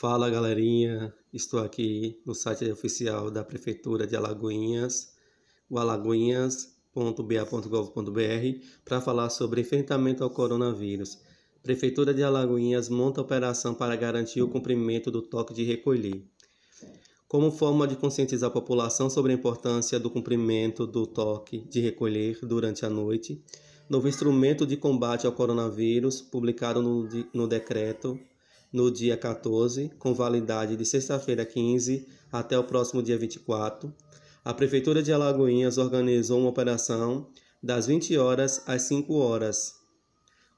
Fala galerinha, estou aqui no site oficial da Prefeitura de Alagoinhas, o alagoinhas.ba.gov.br, para falar sobre enfrentamento ao coronavírus. Prefeitura de Alagoinhas monta operação para garantir o cumprimento do toque de recolher. Como forma de conscientizar a população sobre a importância do cumprimento do toque de recolher durante a noite, novo instrumento de combate ao coronavírus, publicado no, no decreto no dia 14, com validade de sexta-feira 15 até o próximo dia 24, a Prefeitura de Alagoinhas organizou uma operação das 20 horas às 5 horas,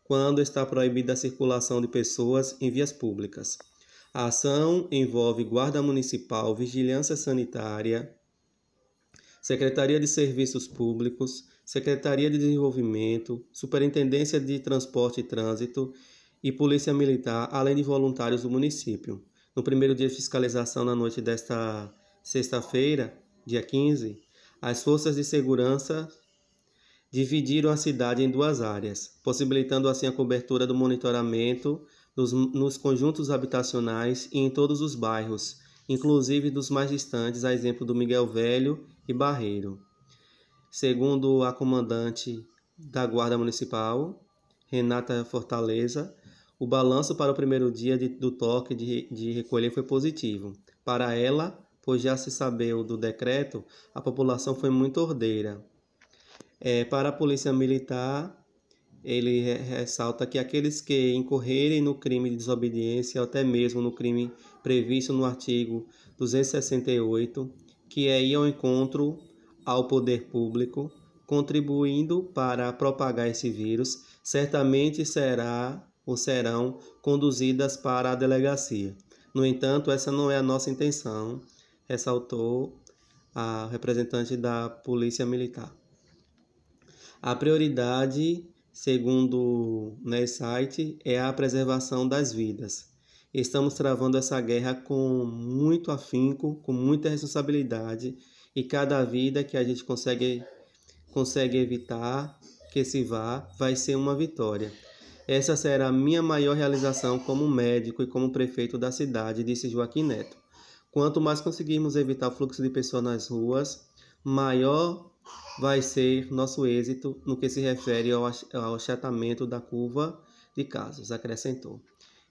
quando está proibida a circulação de pessoas em vias públicas. A ação envolve Guarda Municipal, Vigilância Sanitária, Secretaria de Serviços Públicos, Secretaria de Desenvolvimento, Superintendência de Transporte e Trânsito e Polícia Militar, além de voluntários do município. No primeiro dia de fiscalização, na noite desta sexta-feira, dia 15, as forças de segurança dividiram a cidade em duas áreas, possibilitando assim a cobertura do monitoramento nos, nos conjuntos habitacionais e em todos os bairros, inclusive dos mais distantes, a exemplo do Miguel Velho e Barreiro. Segundo a comandante da Guarda Municipal, Renata Fortaleza, o balanço para o primeiro dia de, do toque de, de recolher foi positivo. Para ela, pois já se sabeu do decreto, a população foi muito ordeira. É, para a Polícia Militar, ele ressalta que aqueles que incorrerem no crime de desobediência, ou até mesmo no crime previsto no artigo 268, que é ir ao encontro ao poder público, contribuindo para propagar esse vírus, certamente será ou serão conduzidas para a delegacia. No entanto, essa não é a nossa intenção, ressaltou a representante da Polícia Militar. A prioridade, segundo o né, site, é a preservação das vidas. Estamos travando essa guerra com muito afinco, com muita responsabilidade, e cada vida que a gente consegue, consegue evitar que se vá vai ser uma vitória. Essa será a minha maior realização como médico e como prefeito da cidade, disse Joaquim Neto. Quanto mais conseguirmos evitar o fluxo de pessoas nas ruas, maior vai ser nosso êxito no que se refere ao achatamento da curva de casos, acrescentou.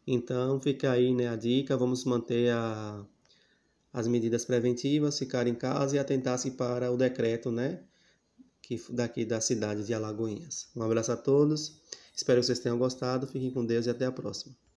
Então fica aí né, a dica, vamos manter a, as medidas preventivas, ficar em casa e atentar-se para o decreto né, que, daqui da cidade de Alagoinhas. Um abraço a todos. Espero que vocês tenham gostado. Fiquem com Deus e até a próxima.